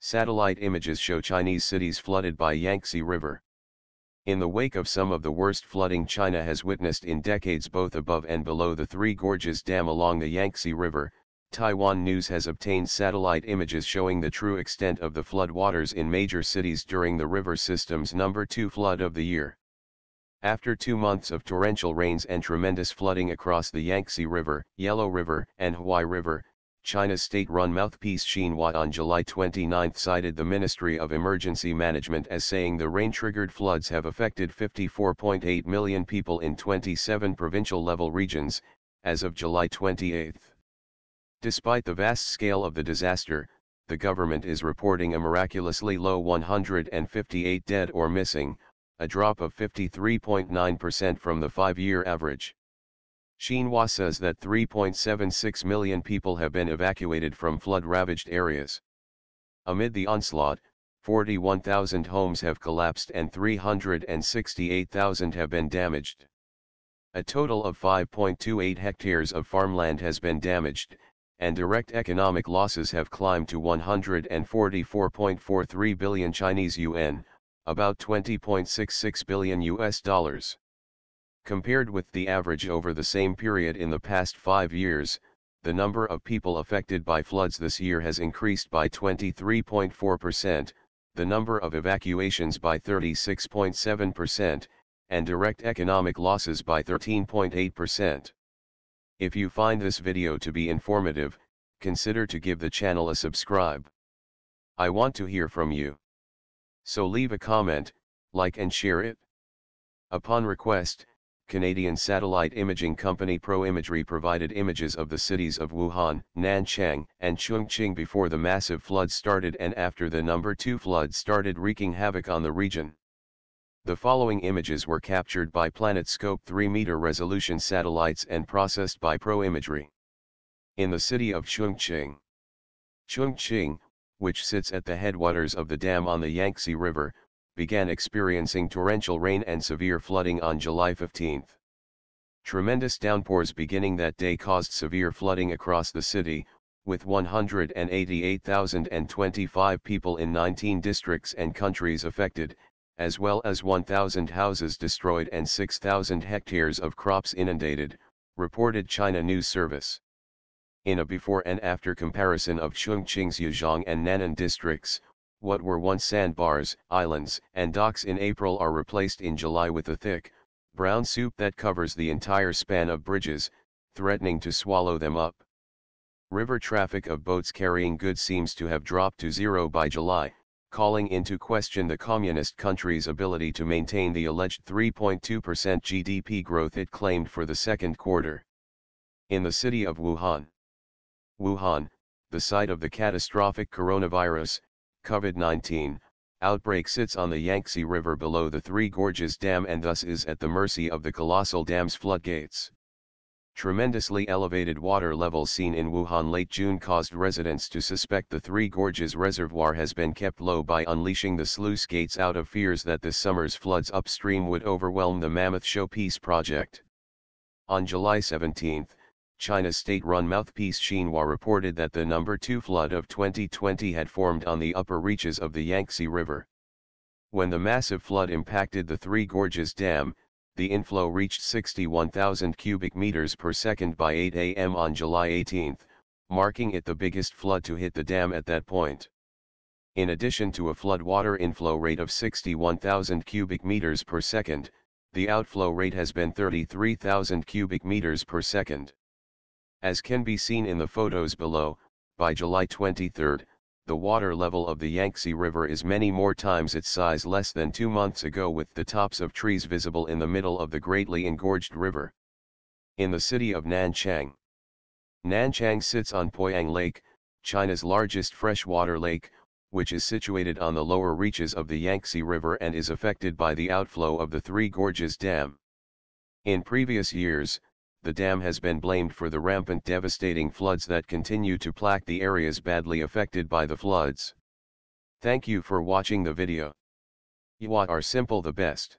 Satellite images show Chinese cities flooded by Yangtze River. In the wake of some of the worst flooding China has witnessed in decades both above and below the Three Gorges Dam along the Yangtze River, Taiwan News has obtained satellite images showing the true extent of the floodwaters in major cities during the river system's number 2 flood of the year. After two months of torrential rains and tremendous flooding across the Yangtze River, Yellow River, and Hawaii River, China's state-run mouthpiece Xinhua on July 29 cited the Ministry of Emergency Management as saying the rain-triggered floods have affected 54.8 million people in 27 provincial-level regions, as of July 28. Despite the vast scale of the disaster, the government is reporting a miraculously low 158 dead or missing, a drop of 53.9% from the five-year average. Xinhua says that 3.76 million people have been evacuated from flood-ravaged areas. Amid the onslaught, 41,000 homes have collapsed and 368,000 have been damaged. A total of 5.28 hectares of farmland has been damaged, and direct economic losses have climbed to 144.43 billion Chinese yuan, about 20.66 billion US dollars. Compared with the average over the same period in the past five years, the number of people affected by floods this year has increased by 23.4%, the number of evacuations by 36.7%, and direct economic losses by 13.8%. If you find this video to be informative, consider to give the channel a subscribe. I want to hear from you. So leave a comment, like and share it. Upon request, Canadian satellite imaging company ProImagery provided images of the cities of Wuhan, Nanchang, and Chongqing before the massive flood started and after the number 2 flood started wreaking havoc on the region. The following images were captured by PlanetScope 3-meter resolution satellites and processed by ProImagery. In the city of Chongqing, Chongqing, which sits at the headwaters of the dam on the Yangtze River, began experiencing torrential rain and severe flooding on July 15. Tremendous downpours beginning that day caused severe flooding across the city, with 188,025 people in 19 districts and countries affected, as well as 1,000 houses destroyed and 6,000 hectares of crops inundated, reported China News Service. In a before and after comparison of Chongqing's Yuzhong and Nan'an districts, what were once sandbars, islands, and docks in April are replaced in July with a thick, brown soup that covers the entire span of bridges, threatening to swallow them up. River traffic of boats carrying goods seems to have dropped to zero by July, calling into question the communist country's ability to maintain the alleged 3.2% GDP growth it claimed for the second quarter. In the city of Wuhan, Wuhan, the site of the catastrophic coronavirus, COVID-19 outbreak sits on the Yangtze River below the Three Gorges Dam and thus is at the mercy of the colossal dam's floodgates. Tremendously elevated water levels seen in Wuhan late June caused residents to suspect the Three Gorges Reservoir has been kept low by unleashing the sluice gates out of fears that this summer's floods upstream would overwhelm the mammoth showpiece project. On July 17, China's state-run mouthpiece Xinhua reported that the number 2 flood of 2020 had formed on the upper reaches of the Yangtze River. When the massive flood impacted the Three Gorges Dam, the inflow reached 61,000 cubic meters per second by 8 a.m. on July 18, marking it the biggest flood to hit the dam at that point. In addition to a floodwater inflow rate of 61,000 cubic meters per second, the outflow rate has been 33,000 cubic meters per second. As can be seen in the photos below, by July 23, the water level of the Yangtze River is many more times its size less than two months ago with the tops of trees visible in the middle of the greatly engorged river. In the city of Nanchang. Nanchang sits on Poyang Lake, China's largest freshwater lake, which is situated on the lower reaches of the Yangtze River and is affected by the outflow of the Three Gorges Dam. In previous years, the dam has been blamed for the rampant devastating floods that continue to plague the areas badly affected by the floods. Thank you for watching the video. You are simple the best.